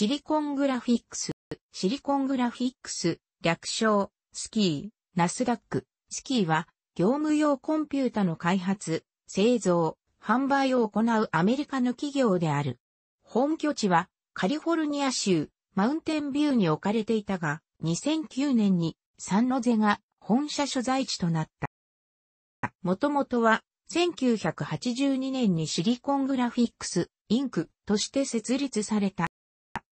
シリコングラフィックス、シリコングラフィックス、略称、スキー、ナスダック、スキーは、業務用コンピュータの開発、製造、販売を行うアメリカの企業である。本拠地は、カリフォルニア州、マウンテンビューに置かれていたが、2009年に、サンノゼが本社所在地となった。もともとは、1982年にシリコングラフィックス、インクとして設立された。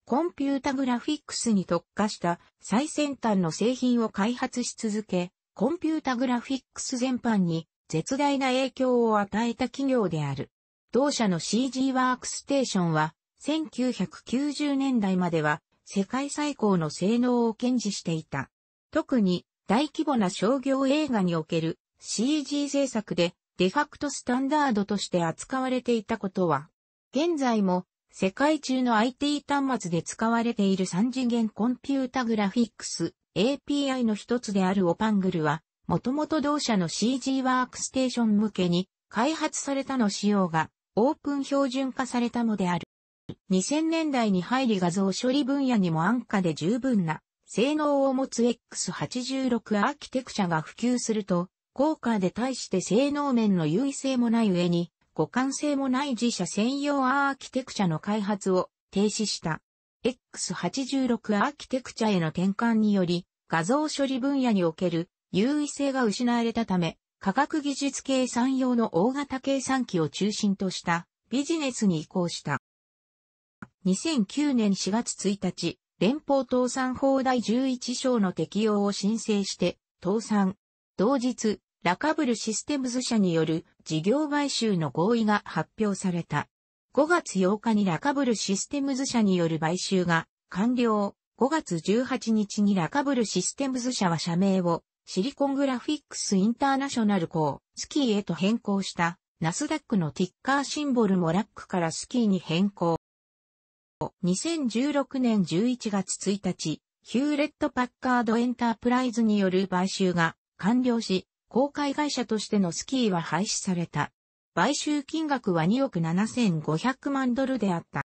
コンピュータグラフィックスに特化した最先端の製品を開発し続け、コンピュータグラフィックス全般に絶大な影響を与えた企業である。同社の CG ワークステーションは、1990年代までは世界最高の性能を堅持していた。特に大規模な商業映画における CG 制作でデファクトスタンダードとして扱われていたことは、現在も世界中の IT 端末で使われている3次元コンピュータグラフィックス API の一つであるオパングルは、もともと同社の CG ワークステーション向けに開発されたの仕様がオープン標準化されたのである。2000年代に入り画像処理分野にも安価で十分な性能を持つ X86 アーキテクチャが普及すると、効果で対して性能面の優位性もない上に、互換性もない自社専用アーキテクチャの開発を停止した。X86 アーキテクチャへの転換により、画像処理分野における優位性が失われたため、科学技術計算用の大型計算機を中心としたビジネスに移行した。2009年4月1日、連邦倒産法第11章の適用を申請して、倒産。同日、ラカブルシステムズ社による事業買収の合意が発表された。5月8日にラカブルシステムズ社による買収が完了。5月18日にラカブルシステムズ社は社名をシリコングラフィックスインターナショナルコースキーへと変更したナスダックのティッカーシンボルモラックからスキーに変更。2016年11月1日、ヒューレット・パッカード・エンタープライズによる買収が完了し、公開会社としてのスキーは廃止された。買収金額は2億7500万ドルであった。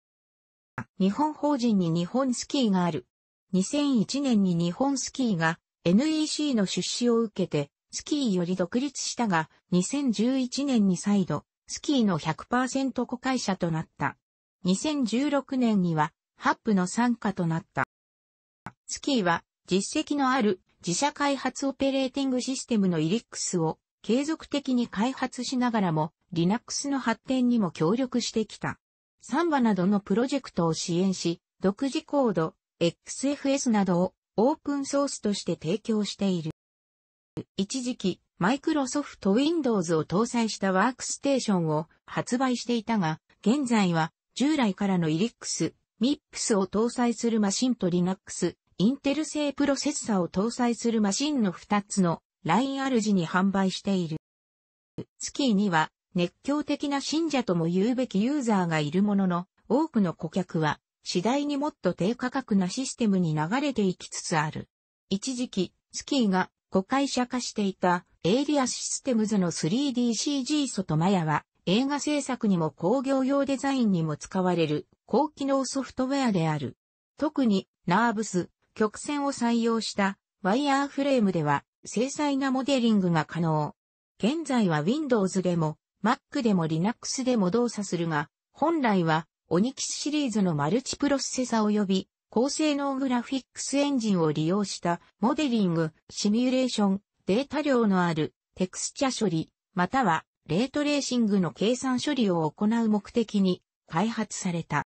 日本法人に日本スキーがある。2001年に日本スキーが NEC の出資を受けてスキーより独立したが2011年に再度スキーの100%子会社となった。2016年にはハップの参加となった。スキーは実績のある自社開発オペレーティングシステムのリ l i x を継続的に開発しながらも Linux の発展にも協力してきた。サンバなどのプロジェクトを支援し、独自コード、XFS などをオープンソースとして提供している。一時期、マイクロソフト Windows を搭載したワークステーションを発売していたが、現在は従来からの ELIX、MIPS を搭載するマシンと Linux、インテル製プロセッサを搭載するマシンの2つのラインアルジに販売している。スキーには熱狂的な信者とも言うべきユーザーがいるものの、多くの顧客は次第にもっと低価格なシステムに流れていきつつある。一時期、スキーが誤解者化していたエイリアシステムズの 3DCG 外マヤは映画制作にも工業用デザインにも使われる高機能ソフトウェアである。特にナーブス、曲線を採用したワイヤーフレームでは精細なモデリングが可能。現在は Windows でも Mac でも Linux でも動作するが、本来はオニキスシリーズのマルチプロッセサ及び高性能グラフィックスエンジンを利用したモデリング、シミュレーション、データ量のあるテクスチャ処理、またはレートレーシングの計算処理を行う目的に開発された。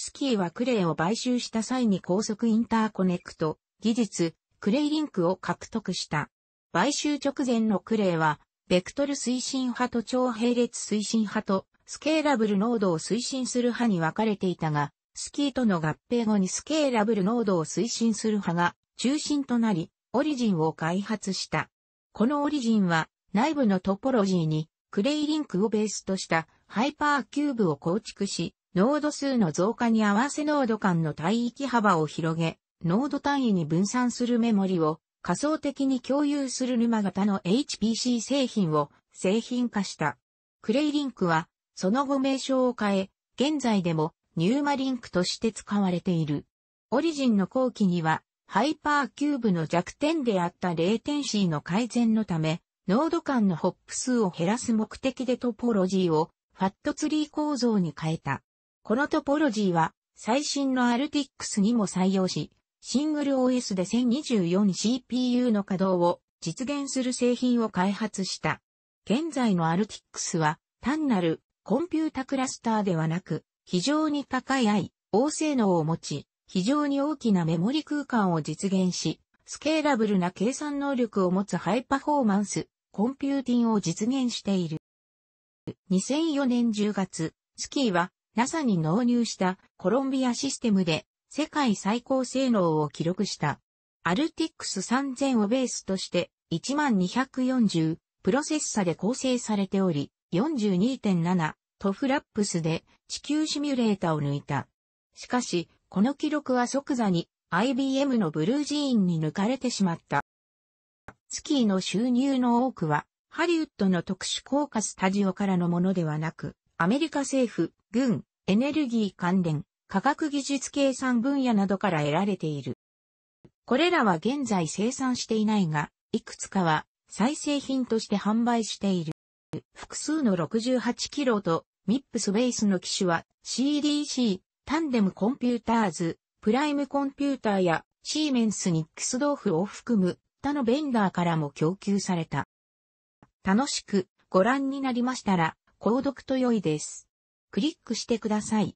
スキーはクレイを買収した際に高速インターコネクト、技術、クレイリンクを獲得した。買収直前のクレイは、ベクトル推進派と超並列推進派と、スケーラブル濃度を推進する派に分かれていたが、スキーとの合併後にスケーラブル濃度を推進する派が中心となり、オリジンを開発した。このオリジンは、内部のトポロジーに、クレイリンクをベースとしたハイパーキューブを構築し、濃度数の増加に合わせ濃度間の帯域幅を広げ、濃度単位に分散するメモリを仮想的に共有する沼型の HPC 製品を製品化した。クレイリンクはその後名称を変え、現在でもニューマリンクとして使われている。オリジンの後期にはハイパーキューブの弱点であったレーテンシーの改善のため、濃度間のホップ数を減らす目的でトポロジーをファットツリー構造に変えた。このトポロジーは、最新の RTX にも採用し、シングル OS で 1024CPU の稼働を実現する製品を開発した。現在の RTX は、単なるコンピュータクラスターではなく、非常に高い I、高性能を持ち、非常に大きなメモリ空間を実現し、スケーラブルな計算能力を持つハイパフォーマンス、コンピューティングを実現している。2004年10月、スキーは NASA に納入したコロンビアシステムで世界最高性能を記録した。アルティックス3000をベースとして1240プロセッサで構成されており42.7トフラップスで地球シミュレータを抜いた。しかし、この記録は即座に IBM のブルージーンに抜かれてしまった。スキーの収入の多くはハリウッドの特殊効果スタジオからのものではなく、アメリカ政府、軍、エネルギー関連、科学技術計算分野などから得られている。これらは現在生産していないが、いくつかは再生品として販売している。複数の68キロとミップスベースの機種は CDC、タンデムコンピューターズ、プライムコンピューターやシーメンスニックスドーフを含む他のベンダーからも供給された。楽しくご覧になりましたら購読と良いです。クリックしてください。